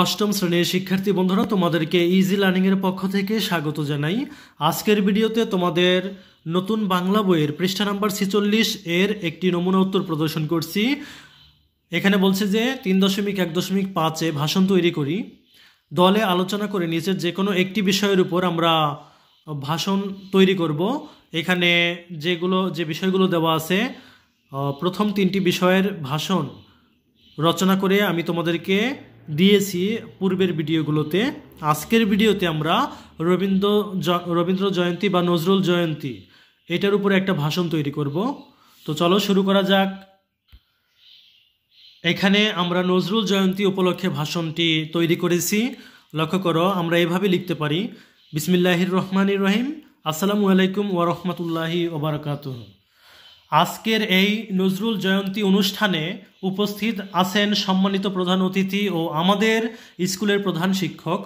অষ্টম শ্রেণীর শিক্ষার্থী বন্ধুরা তোমাদেরকে ইজি লার্নিংয়ের পক্ষ থেকে স্বাগত জানাই আজকের ভিডিওতে তোমাদের নতুন বাংলা বইয়ের পৃষ্ঠা নাম্বার ছিচল্লিশ এর একটি নমুনা উত্তর প্রদর্শন করছি এখানে বলছে যে তিন দশমিক এক দশমিক পাঁচে ভাষণ তৈরি করি দলে আলোচনা করে নিচের যে কোনো একটি বিষয়ের উপর আমরা ভাষণ তৈরি করব এখানে যেগুলো যে বিষয়গুলো দেওয়া আছে প্রথম তিনটি বিষয়ের ভাষণ রচনা করে আমি তোমাদেরকে দিয়েছি পূর্বের ভিডিওগুলোতে আজকের ভিডিওতে আমরা রবীন্দ্র রবীন্দ্র জয়ন্তী বা নজরুল জয়ন্তী এটার উপরে একটা ভাষণ তৈরি করব তো চলো শুরু করা যাক এখানে আমরা নজরুল জয়ন্তী উপলক্ষে ভাষণটি তৈরি করেছি লক্ষ্য করো আমরা এভাবে লিখতে পারি বিসমিল্লাহির রহমানির রহিম আসসালামু আলাইকুম ওরহমতুল্লাহি ওবরাকাতুহ আজকের এই নজরুল জয়ন্তী অনুষ্ঠানে উপস্থিত আছেন সম্মানিত প্রধান অতিথি ও আমাদের স্কুলের প্রধান শিক্ষক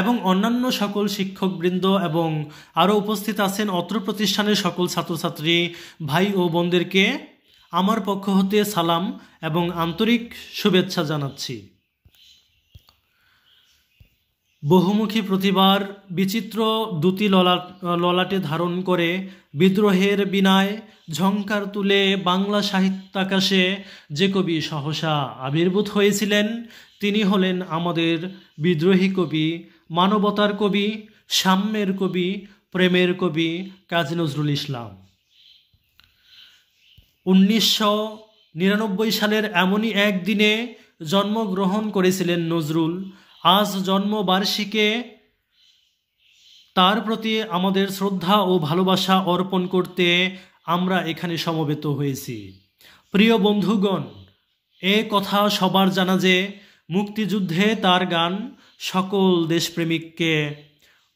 এবং অন্যান্য সকল শিক্ষকবৃন্দ এবং আরও উপস্থিত আছেন অত্র প্রতিষ্ঠানের সকল ছাত্রছাত্রী ভাই ও বোনদেরকে আমার পক্ষ হতে সালাম এবং আন্তরিক শুভেচ্ছা জানাচ্ছি বহুমুখী প্রতিভার বিচিত্র দ্যুতি ললা ললাটে ধারণ করে বিদ্রোহের বিনায় ঝঙ্কার তুলে বাংলা সাহিত্যাকাশে যে কবি সহসা আবির্ভূত হয়েছিলেন তিনি হলেন আমাদের বিদ্রোহী কবি মানবতার কবি সাম্যের কবি প্রেমের কবি কাজী নজরুল ইসলাম উনিশশো নিরানব্বই সালের এমনই একদিনে জন্মগ্রহণ করেছিলেন নজরুল আজ জন্মবার্ষিকে তার প্রতি আমাদের শ্রদ্ধা ও ভালোবাসা অর্পণ করতে আমরা এখানে সমবেত হয়েছি প্রিয় বন্ধুগণ এ কথা সবার জানা যে মুক্তিযুদ্ধে তার গান সকল দেশপ্রেমিককে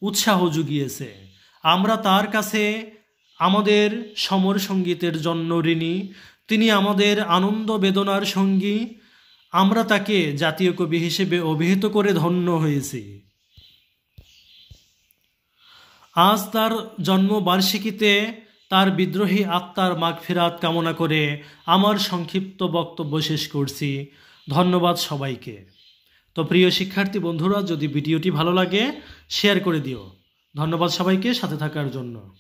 উৎসাহ যুগিয়েছে আমরা তার কাছে আমাদের সমর সঙ্গীতের জন্য ঋণী তিনি আমাদের আনন্দ বেদনার সঙ্গী আমরা তাকে জাতীয় কবি হিসেবে অভিহিত করে ধন্য হয়েছি আজ তার জন্মবার্ষিকীতে তার বিদ্রোহী আত্মার ফেরাত কামনা করে আমার সংক্ষিপ্ত বক্তব্য শেষ করছি ধন্যবাদ সবাইকে তো প্রিয় শিক্ষার্থী বন্ধুরা যদি ভিডিওটি ভালো লাগে শেয়ার করে দিও ধন্যবাদ সবাইকে সাথে থাকার জন্য